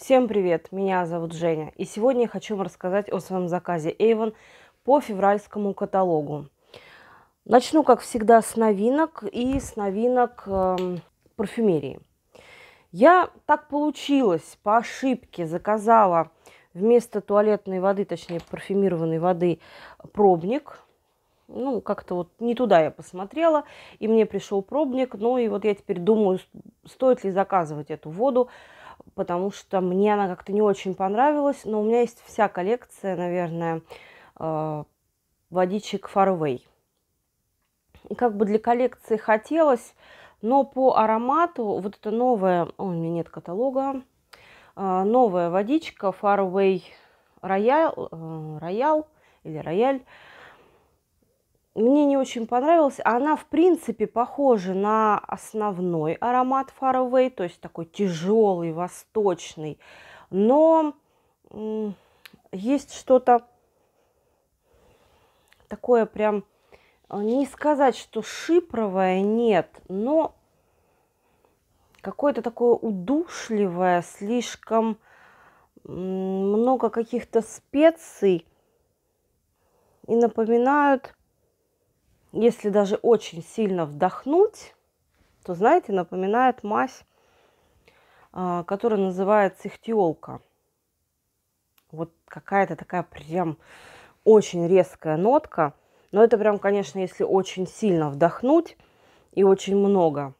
Всем привет, меня зовут Женя, и сегодня я хочу вам рассказать о своем заказе Avon по февральскому каталогу. Начну, как всегда, с новинок и с новинок э, парфюмерии. Я так получилось, по ошибке заказала вместо туалетной воды, точнее парфюмированной воды, пробник. Ну, как-то вот не туда я посмотрела, и мне пришел пробник. Ну и вот я теперь думаю, стоит ли заказывать эту воду потому что мне она как-то не очень понравилась, но у меня есть вся коллекция, наверное, э, водичек Farway. И как бы для коллекции хотелось, но по аромату вот это новая, о, у меня нет каталога, э, новая водичка Farway Royal, э, Royal или Рояль, мне не очень понравилась. Она, в принципе, похожа на основной аромат Faraway, то есть такой тяжелый, восточный. Но есть что-то такое прям, э, не сказать, что шипровое, нет, но какое-то такое удушливое, слишком много каких-то специй и напоминают если даже очень сильно вдохнуть, то, знаете, напоминает мазь, а, которая называется ихтиолка. Вот какая-то такая прям очень резкая нотка. Но это прям, конечно, если очень сильно вдохнуть и очень много.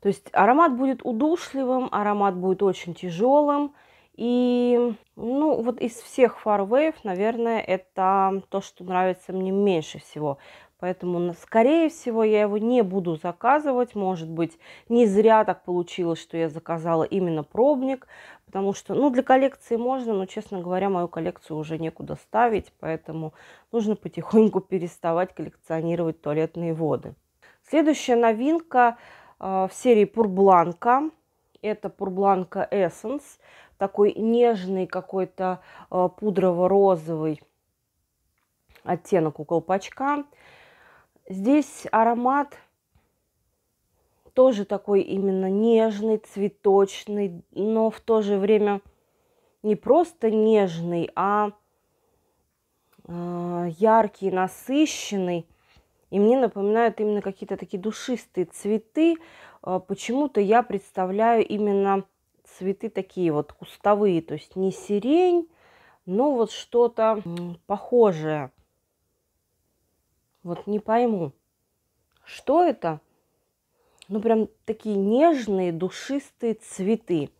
То есть аромат будет удушливым, аромат будет очень тяжелым – и, ну, вот из всех Farwave, наверное, это то, что нравится мне меньше всего. Поэтому, скорее всего, я его не буду заказывать. Может быть, не зря так получилось, что я заказала именно пробник. Потому что, ну, для коллекции можно, но, честно говоря, мою коллекцию уже некуда ставить. Поэтому нужно потихоньку переставать коллекционировать туалетные воды. Следующая новинка э, в серии Пурбланка. Это Пурбланка Essence такой нежный какой-то а, пудрово-розовый оттенок у колпачка. Здесь аромат тоже такой именно нежный, цветочный, но в то же время не просто нежный, а, а яркий, насыщенный. И мне напоминают именно какие-то такие душистые цветы. А, почему-то я представляю именно цветы такие вот кустовые, то есть не сирень, но вот что-то похожее. Вот не пойму, что это? Ну, прям такие нежные, душистые цветы.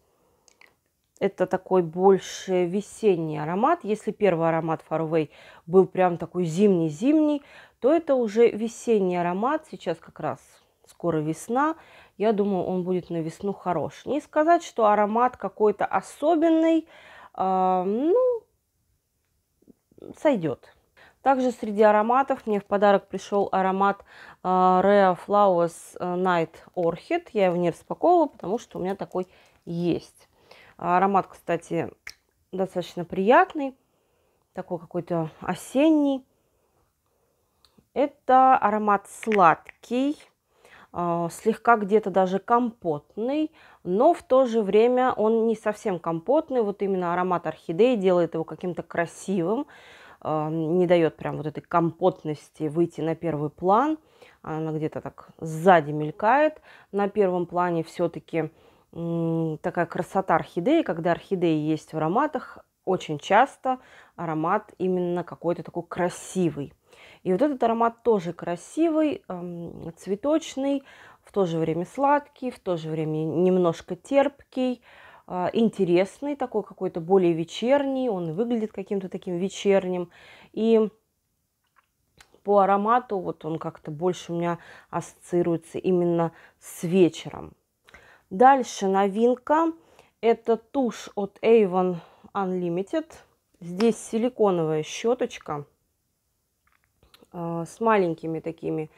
Это такой больше весенний аромат. Если первый аромат Фаруэй был прям такой зимний-зимний, то это уже весенний аромат. Сейчас как раз скоро весна. Я думаю, он будет на весну хорош. Не сказать, что аромат какой-то особенный, э, ну, сойдет. Также среди ароматов мне в подарок пришел аромат а, э, Rare Flowers Night Orchid. Я его не распаковывала, потому что у меня такой есть. Аромат, кстати, достаточно приятный, такой какой-то осенний. Это аромат сладкий, а, слегка где-то даже компотный, но в то же время он не совсем компотный. Вот именно аромат орхидеи делает его каким-то красивым, а, не дает прям вот этой компотности выйти на первый план. Она где-то так сзади мелькает. На первом плане все-таки такая красота орхидеи, когда орхидеи есть в ароматах, очень часто аромат именно какой-то такой красивый. И вот этот аромат тоже красивый, эм, цветочный, в то же время сладкий, в то же время немножко терпкий, э, интересный, такой какой-то более вечерний, он выглядит каким-то таким вечерним. И по аромату вот он как-то больше у меня ассоциируется именно с вечером. Дальше новинка. Это тушь от Avon Unlimited. Здесь силиконовая щеточка – а, с маленькими такими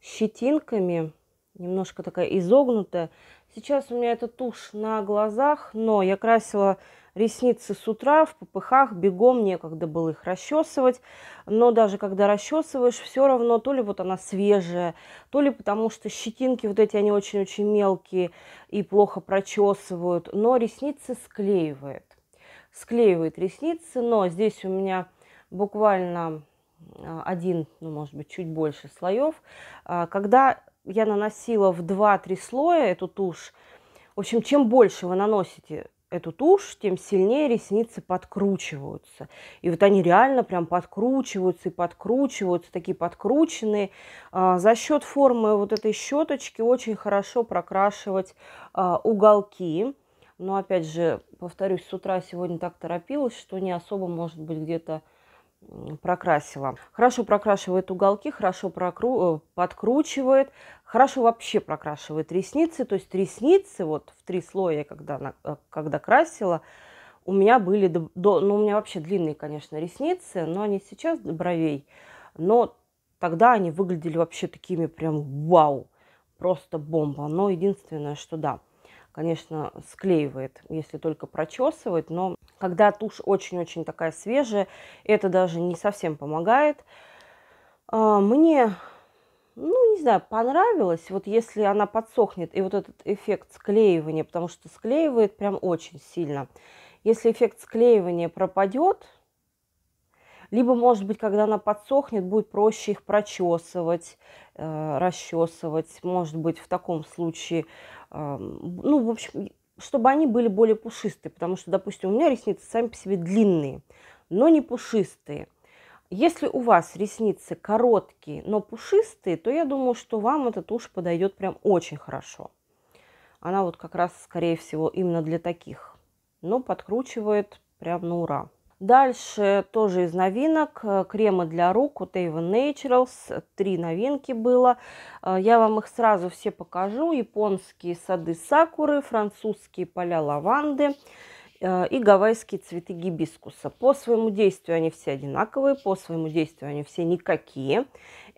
щетинками, немножко такая изогнутая. Сейчас у меня эта тушь на глазах, но я красила ресницы с утра в попыхах, бегом некогда было их расчесывать. Но даже когда расчесываешь, все равно то ли вот она свежая, то ли потому что щетинки вот эти, они очень-очень мелкие и плохо прочесывают, но ресницы склеивает. Склеивает ресницы, но здесь у меня буквально а, один, ну, может быть, чуть больше слоев. А, когда я наносила в 2-3 слоя эту тушь, в общем, чем больше вы наносите эту тушь, тем сильнее ресницы подкручиваются. И вот они реально прям подкручиваются и подкручиваются, такие подкрученные. А, за счет формы вот этой щеточки очень хорошо прокрашивать уголки. Но опять же, повторюсь, с утра сегодня так торопилась, что не особо, может быть, где-то прокрасила. Хорошо прокрашивает уголки, хорошо прокру... Э, подкручивает, хорошо вообще прокрашивает ресницы. То есть ресницы вот в три слоя, когда, э, когда красила, у меня были, до... ну у меня вообще длинные, конечно, ресницы, но они сейчас до бровей. Но тогда они выглядели вообще такими прям вау, просто бомба. Но единственное, что да, конечно, склеивает, если только прочесывать, но когда тушь очень-очень такая свежая, это даже не совсем помогает. А, мне, ну, не знаю, понравилось, вот если она подсохнет, и вот этот эффект склеивания, потому что склеивает прям очень сильно. Если эффект склеивания пропадет, либо, может быть, когда она подсохнет, будет проще их прочесывать, э, расчесывать. Может быть, в таком случае, ну, в общем, чтобы они были более пушистые, потому что, допустим, у меня ресницы сами по себе длинные, но не пушистые. Если у вас ресницы короткие, но пушистые, то я думаю, что вам эта тушь подойдет прям очень хорошо. Она вот как раз, скорее всего, именно для таких. Но подкручивает прям на ура. Дальше тоже из новинок. Э, Кремы для рук от Avon Naturals. Три новинки было. Э, я вам их сразу все покажу. Японские сады сакуры, французские поля лаванды э, и гавайские цветы гибискуса. По своему действию они все одинаковые, по своему действию они все никакие.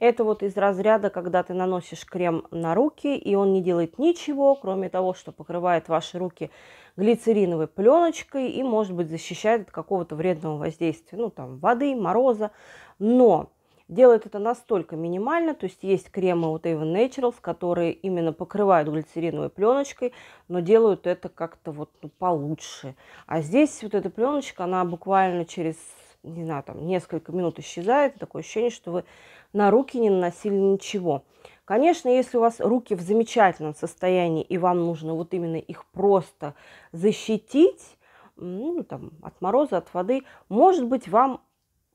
Это вот из разряда, когда ты наносишь крем на руки, и он не делает ничего, кроме того, что покрывает ваши руки глицериновой пленочкой и, может быть, защищает от какого-то вредного воздействия, ну, там, воды, мороза. Но делает это настолько минимально, то есть есть кремы от Avon Naturals, которые именно покрывают глицериновой пленочкой, но делают это как-то вот ну, получше. А здесь вот эта пленочка, она буквально через не знаю, там несколько минут исчезает, такое ощущение, что вы на руки не наносили ничего. Конечно, если у вас руки в замечательном состоянии, и вам нужно вот именно их просто защитить, ну, там, от мороза, от воды, может быть, вам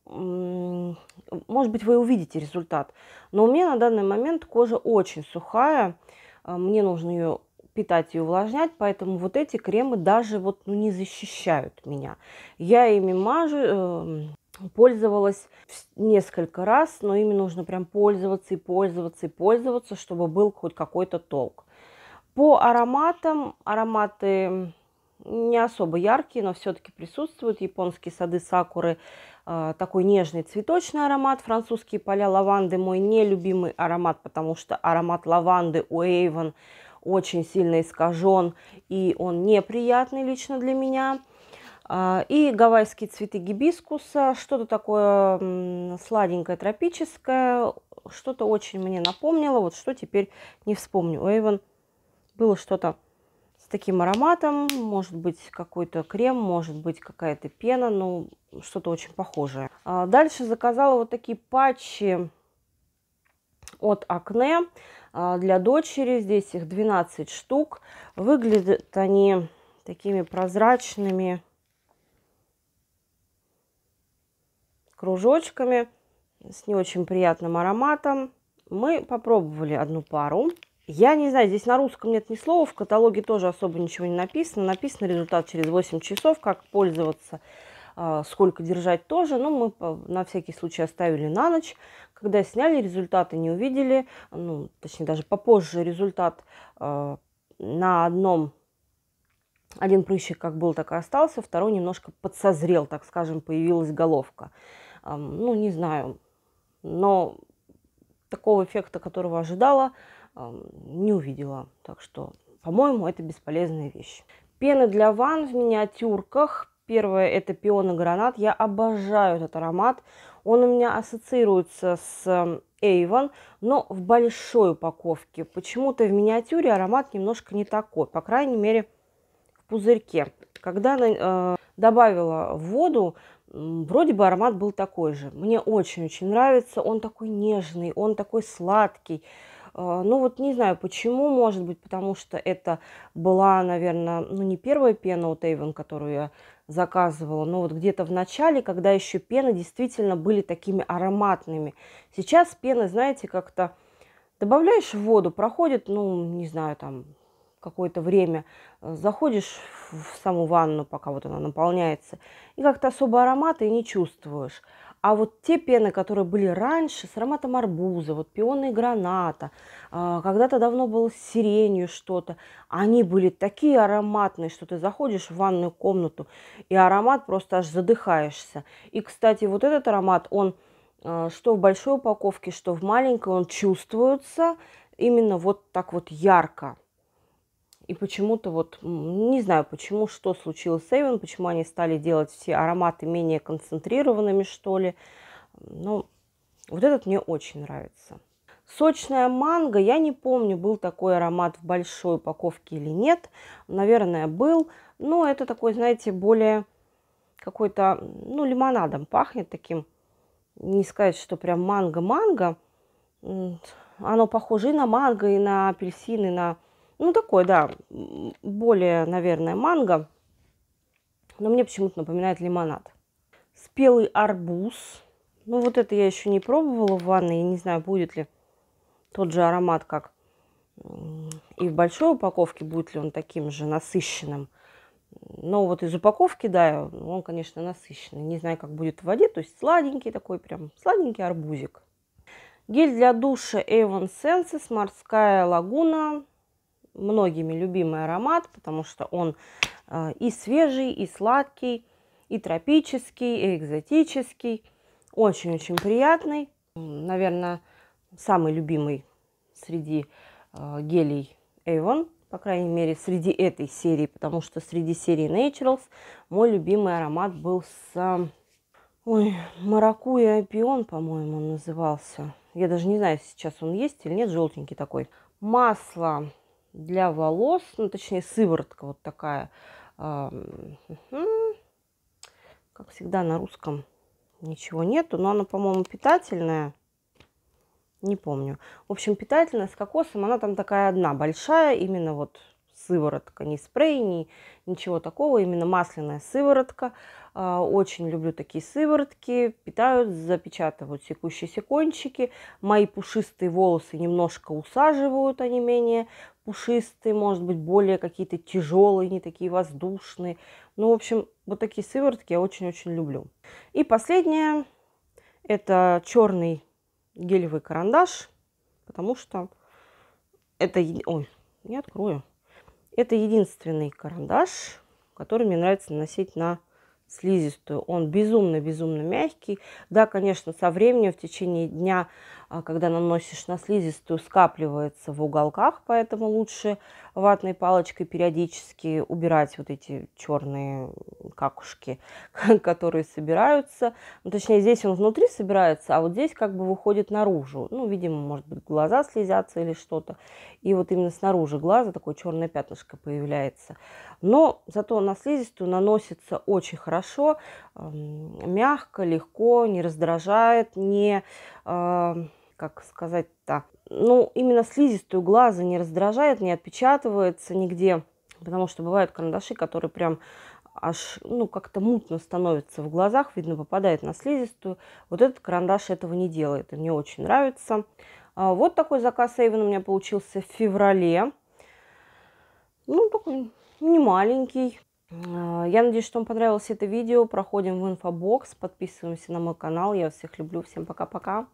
может быть, вы увидите результат. Но у меня на данный момент кожа очень сухая, а, мне нужно ее питать и увлажнять, поэтому вот эти кремы даже вот ну, не защищают меня. Я ими мажу, э, пользовалась несколько раз, но ими нужно прям пользоваться и пользоваться и пользоваться, чтобы был хоть какой-то толк. По ароматам, ароматы не особо яркие, но все-таки присутствуют. Японские сады сакуры, э, такой нежный цветочный аромат. Французские поля лаванды, мой нелюбимый аромат, потому что аромат лаванды у Эйвен – очень сильно искажен, и он неприятный лично для меня. А, и гавайские цветы гибискуса, что-то такое сладенькое, тропическое, что-то очень мне напомнило, вот что теперь не вспомню. У Эйвен было что-то с таким ароматом, может быть какой-то крем, может быть какая-то пена, ну что-то очень похожее. А, дальше заказала вот такие патчи от Акне. А, для дочери. Здесь их 12 штук. Выглядят они такими прозрачными кружочками с не очень приятным ароматом. Мы попробовали одну пару. Я не знаю, здесь на русском нет ни слова, в каталоге тоже особо ничего не написано. Написано результат через 8 часов, как пользоваться а, сколько держать тоже, но мы на всякий случай оставили на ночь. Когда сняли, результаты не увидели, ну, точнее даже попозже результат а, на одном, один прыщик как был, так и остался, второй немножко подсозрел, так скажем, появилась головка. А, ну, не знаю, но такого эффекта, которого ожидала, не увидела. Так что, по-моему, это бесполезная вещь. Пены для ванн в миниатюрках Первое – это пион и гранат. Я обожаю этот аромат. Он у меня ассоциируется с эм, Avon, но в большой упаковке. Почему-то в миниатюре аромат немножко не такой, по крайней мере, в пузырьке. Когда э, добавила воду, вроде бы аромат был такой же. Мне очень-очень нравится. Он такой нежный, он такой сладкий. Э, ну вот не знаю почему, может быть, потому что это была, наверное, ну не первая пена у Avon, которую я заказывала, но вот где-то в начале, когда еще пены действительно были такими ароматными. Сейчас пены, знаете, как-то добавляешь в воду, проходит, ну, не знаю, там какое-то время, э, заходишь в саму ванну, пока вот она наполняется, и как-то особо аромата и не чувствуешь. А вот те пены, которые были раньше, с ароматом арбуза, вот пионы и граната, а, когда-то давно было с сиренью что-то, они были такие ароматные, что ты заходишь в ванную комнату, и аромат просто аж задыхаешься. И, кстати, вот этот аромат, он а, что в большой упаковке, что в маленькой, он чувствуется именно вот так вот ярко. И почему-то вот, не знаю почему, что случилось с Эйвен, почему они стали делать все ароматы менее концентрированными, что ли. Но ну, вот этот мне очень нравится. Сочная манго, я не помню, был такой аромат в большой упаковке или нет. Наверное, был. Но это такой, знаете, более какой-то, ну, лимонадом пахнет таким. Не сказать, что прям манго-манго. Оно похоже и на манго, и на апельсины и на ну, такой, да, более, наверное, манго. Но мне почему-то напоминает лимонад. Спелый арбуз. Ну, вот это я еще не пробовала в ванной. Я не знаю, будет ли тот же аромат, как и в большой упаковке, будет ли он таким же насыщенным. Но вот из упаковки, да, он, конечно, насыщенный. Не знаю, как будет в воде, то есть сладенький такой прям, сладенький арбузик. Гель для душа Avon Senses, морская лагуна, многими любимый аромат, потому что он э, и свежий, и сладкий, и тропический, и экзотический. Очень-очень приятный. Наверное, самый любимый среди э, гелей Avon, по крайней мере, среди этой серии, потому что среди серии Naturals мой любимый аромат был с... Э, ой, маракуя пион, по-моему, он назывался. Я даже не знаю, сейчас он есть или нет, желтенький такой. Масло для волос, ну, точнее, сыворотка вот такая. А, как всегда на русском ничего нету, но она, по-моему, питательная. Не помню. В общем, питательная с кокосом, она там такая одна, большая, именно вот сыворотка, не спрей, не, ничего такого, именно масляная сыворотка. А, очень люблю такие сыворотки, питают, запечатывают секущиеся кончики. Мои пушистые волосы немножко усаживают, они менее пушистые, может быть, более какие-то тяжелые, не такие воздушные. Ну, в общем, вот такие сыворотки я очень-очень люблю. И последнее – это черный гелевый карандаш, потому что это... Ой, не открою. Это единственный карандаш, который мне нравится наносить на слизистую. Он безумно-безумно мягкий. Да, конечно, со временем в течение дня а когда наносишь на слизистую, скапливается в уголках, поэтому лучше ватной палочкой периодически убирать вот эти черные какушки, которые собираются. Ну, точнее, здесь он внутри собирается, а вот здесь как бы выходит наружу. Ну, видимо, может быть, глаза слезятся или что-то. И вот именно снаружи глаза такое черное пятнышко появляется. Но зато на слизистую наносится очень хорошо мягко, легко, не раздражает, не, а, как сказать так, ну, именно слизистую глаза не раздражает, не отпечатывается нигде, потому что бывают карандаши, которые прям аж, ну, как-то мутно становится в глазах, видно, попадает на слизистую. Вот этот карандаш этого не делает, и мне очень нравится. А, вот такой заказ Эйвен у меня получился в феврале. Ну, такой не маленький, а, я надеюсь, что вам понравилось это видео. Проходим в инфобокс, подписываемся на мой канал. Я всех люблю. Всем пока-пока.